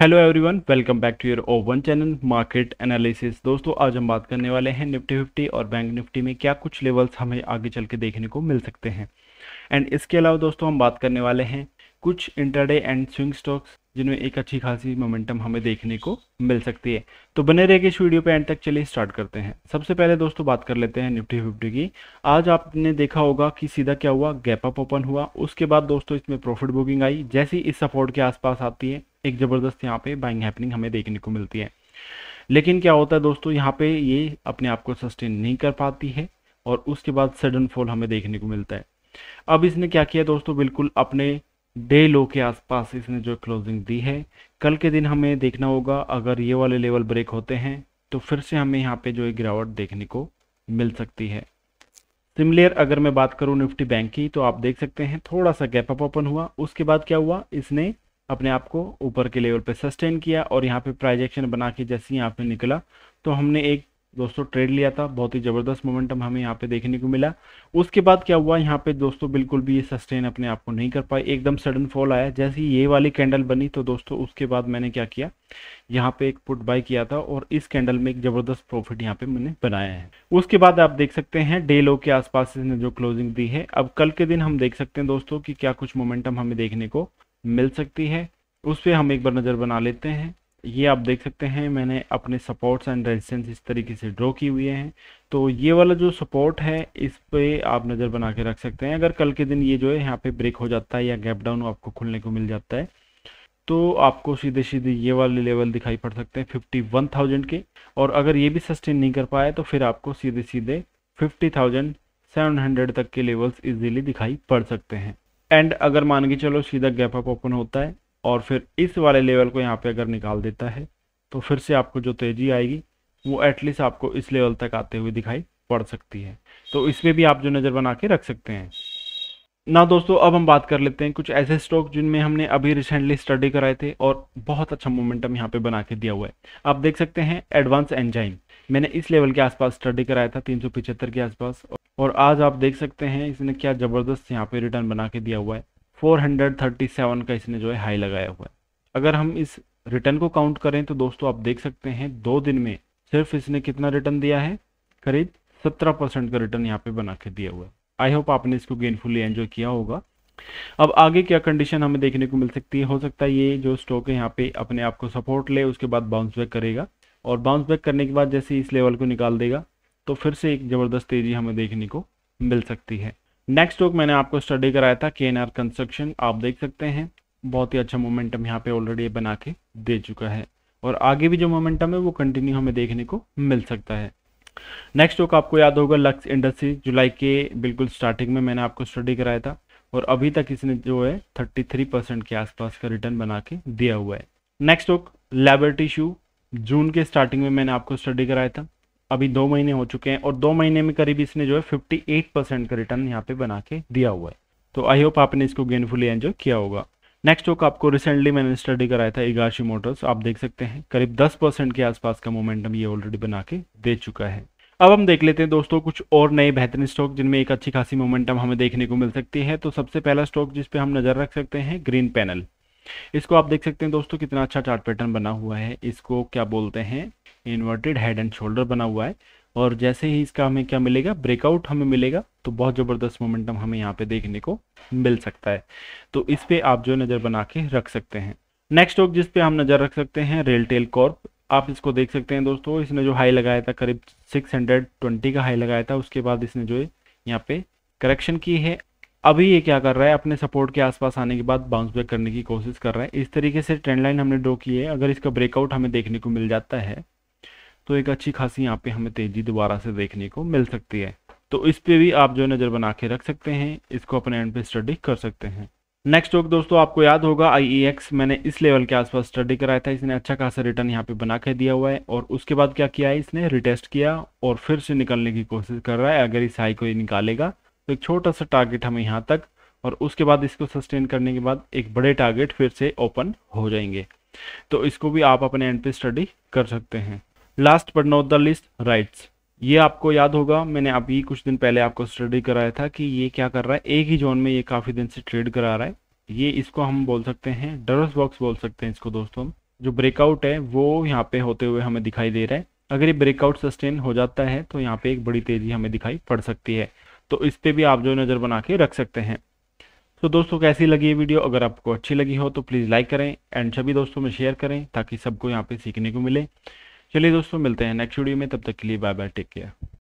hello everyone welcome back to your own channel market analysis दोस्तों आज हम बात करने वाले हैं निफ्टी फिफ्टी और बैंक निफ्टी में क्या कुछ लेवल्स हमें आगे चल के देखने को मिल सकते हैं एंड इसके अलावा दोस्तों हम बात करने वाले हैं कुछ इंटरडे एंड स्विंग स्टॉक्स जिनमें एक अच्छी खासी मोमेंटम हमें देखने को मिल सकती है तो बने रहिए इस वीडियो पे एंड तक चलिए स्टार्ट करते हैं सबसे पहले दोस्तों बात कर लेते हैं निफ्टी फिफ्टी की आज आपने देखा होगा कि सीधा क्या हुआ गैप अप ओपन हुआ उसके बाद दोस्तों इसमें प्रॉफिट बुकिंग आई जैसी इस सपोर्ट के आसपास आती है एक ज़बरदस्त यहाँ पे बाइंग हैपनिंग हमें देखने को मिलती है लेकिन क्या होता है दोस्तों यहाँ पे ये अपने आप को सस्टेन नहीं कर पाती है और उसके बाद सडन फॉल हमें देखने को मिलता है अब इसने क्या किया दोस्तों बिल्कुल अपने डे लो के आसपास इसने जो क्लोजिंग दी है कल के दिन हमें देखना होगा अगर ये वाले लेवल ब्रेक होते हैं तो फिर से हमें यहाँ पे जो है गिरावट देखने को मिल सकती है सिमिलियर अगर मैं बात करूँ निफ्टी बैंक की तो आप देख सकते हैं थोड़ा सा गैप अप ओपन हुआ उसके बाद क्या हुआ इसने अपने आप को ऊपर के लेवल पे सस्टेन किया और यहाँ पे प्राइजेक्शन बना के जैसे यहाँ पे निकला तो हमने एक दोस्तों ट्रेड लिया था बहुत ही ज़बरदस्त मोमेंटम हमें यहाँ पे देखने को मिला उसके बाद क्या हुआ यहाँ पे दोस्तों बिल्कुल भी ये सस्टेन अपने आप को नहीं कर पाए एकदम सडन फॉल आया जैसे ये वाली कैंडल बनी तो दोस्तों उसके बाद मैंने क्या किया यहाँ पे एक पुट बाई किया था और इस कैंडल में एक ज़बरदस्त प्रॉफिट यहाँ पे मैंने बनाया है उसके बाद आप देख सकते हैं डे लो के आसपास इसने जो क्लोजिंग दी है अब कल के दिन हम देख सकते हैं दोस्तों कि क्या कुछ मोमेंटम हमें देखने को मिल सकती है उस पर हम एक बार नज़र बना लेते हैं ये आप देख सकते हैं मैंने अपने सपोर्ट्स एंड रेजिस्टेंस इस तरीके से ड्रॉ किए हुए हैं तो ये वाला जो सपोर्ट है इस पर आप नज़र बना के रख सकते हैं अगर कल के दिन ये जो है यहाँ पे ब्रेक हो जाता है या गैप डाउन आपको खुलने को मिल जाता है तो आपको सीधे सीधे ये वाले लेवल दिखाई पड़ सकते हैं फिफ्टी वन थाउजेंड के और अगर ये भी सस्टेन नहीं कर पाए तो फिर आपको सीधे सीधे फिफ्टी थाउजेंड सेवन हंड्रेड तक के लेवल्स इजीली दिखाई पड़ सकते हैं एंड अगर मान के चलो सीधा गैप अप ओपन होता है और फिर इस वाले लेवल को यहाँ पे अगर निकाल देता है तो फिर से आपको जो तेज़ी आएगी वो एटलीस्ट आपको इस लेवल तक आते हुए दिखाई पड़ सकती है तो इसमें भी आप जो नज़र बना के रख सकते हैं ना दोस्तों अब हम बात कर लेते हैं कुछ ऐसे स्टॉक जिनमें हमने अभी रिसेंटली स्टडी कराए थे और बहुत अच्छा मोमेंटम यहाँ पे बना के दिया हुआ है आप देख सकते हैं एडवांस एंजाइम मैंने इस लेवल के आसपास स्टडी कराया था तीन के आसपास और आज आप देख सकते हैं इसने क्या ज़बरदस्त यहाँ पे रिटर्न बना के दिया हुआ है 437 का इसने जो है हाई लगाया हुआ है अगर हम इस रिटर्न को काउंट करें तो दोस्तों आप देख सकते हैं दो दिन में सिर्फ इसने कितना रिटर्न दिया है करीब सत्रह परसेंट का रिटर्न यहाँ पे बना के दिया हुआ है आई होप आपने इसको गेनफुली एंजॉय किया होगा अब आगे क्या कंडीशन हमें देखने को मिल सकती है हो सकता है ये जो स्टॉक है यहाँ पे अपने आप को सपोर्ट ले उसके बाद बाउंस बैक करेगा और बाउंस बैक करने के बाद जैसे इस लेवल को निकाल देगा तो फिर से एक ज़बरदस्त तेज़ी हमें देखने को मिल सकती है नेक्स्ट स्टॉक मैंने आपको स्टडी कराया था के कंस्ट्रक्शन आप देख सकते हैं बहुत ही अच्छा मोमेंटम यहाँ पे ऑलरेडी बना के दे चुका है और आगे भी जो मोमेंटम है वो कंटिन्यू हमें देखने को मिल सकता है नेक्स्ट स्टॉक आपको याद होगा लक्स इंडस्ट्री जुलाई के बिल्कुल स्टार्टिंग में मैंने आपको स्टडी कराया था और अभी तक इसने जो है 33 परसेंट के आसपास का रिटर्न बना के दिया हुआ है नेक्स्ट स्टॉक लेबर टिश्यू जून के स्टार्टिंग में मैंने आपको स्टडी कराया था अभी दो महीने हो चुके हैं और दो महीने में करीब इसने जो है 58 परसेंट का रिटर्न यहाँ पे बना के दिया हुआ है तो आई होप आपने इसको गेनफुली एंजॉय किया होगा नेक्स्ट जो आपको रिसेंटली मैंने स्टडी कराया था इगाशी मोटर्स आप देख सकते हैं करीब 10 परसेंट के आसपास का मोमेंटम ये ऑलरेडी बना के दे चुका है अब हम देख लेते हैं दोस्तों कुछ और नए बेहतरीन स्टॉक जिनमें एक अच्छी खासी मोमेंटम हमें देखने को मिल सकती है तो सबसे पहला स्टॉक जिसपे हम नज़र रख सकते हैं ग्रीन पैनल इसको आप देख सकते हैं दोस्तों कितना अच्छा चार्ट पैटर्न बना हुआ है इसको क्या बोलते हैं इन्वर्टेड हेड एंड शोल्डर बना हुआ है और जैसे ही इसका हमें क्या मिलेगा ब्रेकआउट हमें मिलेगा तो बहुत ज़बरदस्त मोमेंटम हमें यहाँ पे देखने को मिल सकता है तो इस पर आप जो नज़र बना के रख सकते हैं नेक्स्ट स्टॉक जिस पे हम नज़र रख सकते हैं रेलटेल कॉर्प आप इसको देख सकते हैं दोस्तों इसने जो हाई लगाया था करीब 620 का हाई लगाया था उसके बाद इसने जो है यहाँ पे करेक्शन की है अभी ये क्या कर रहा है अपने सपोर्ट के आसपास आने के बाद बाउंस बैक करने की कोशिश कर रहा है इस तरीके से ट्रेंड लाइन हमने ड्रॉ की है अगर इसका ब्रेकआउट हमें देखने को मिल जाता है तो एक अच्छी खासी यहाँ पे हमें तेज़ी दोबारा से देखने को मिल सकती है तो इस पर भी आप जो नज़र बना के रख सकते हैं इसको अपने एंड पे स्टडी कर सकते हैं नेक्स्ट स्टॉक दोस्तों आपको याद होगा आई e मैंने इस लेवल के आसपास स्टडी कराया था इसने अच्छा खासा रिटर्न यहाँ पे बना के दिया हुआ है और उसके बाद क्या किया है इसने रिटेस्ट किया और फिर से निकलने की कोशिश कर रहा है अगर इस हाई को ये निकालेगा तो एक छोटा सा टारगेट हमें यहाँ तक और उसके बाद इसको सस्टेन करने के बाद एक बड़े टारगेट फिर से ओपन हो जाएंगे तो इसको भी आप अपने एंड पे स्टडी कर सकते हैं last but not the least rights ये आपको याद होगा मैंने अभी कुछ दिन पहले आपको स्टडी कराया था कि ये क्या कर रहा है एक ही जोन में ये काफ़ी दिन से ट्रेड करा रहा है ये इसको हम बोल सकते हैं डरस बॉक्स बोल सकते हैं इसको दोस्तों जो ब्रेकआउट है वो यहाँ पे होते हुए हमें दिखाई दे रहा है अगर ये ब्रेकआउट सस्टेन हो जाता है तो यहाँ पे एक बड़ी तेज़ी हमें दिखाई पड़ सकती है तो इस पर भी आप जो नज़र बना के रख सकते हैं तो दोस्तों कैसी लगी ये वीडियो अगर आपको अच्छी लगी हो तो प्लीज़ लाइक करें एंड सभी दोस्तों में शेयर करें ताकि सबको यहाँ पे सीखने को मिले चलिए दोस्तों मिलते हैं नेक्स्ट वीडियो में तब तक के लिए बाय बाय टेक केयर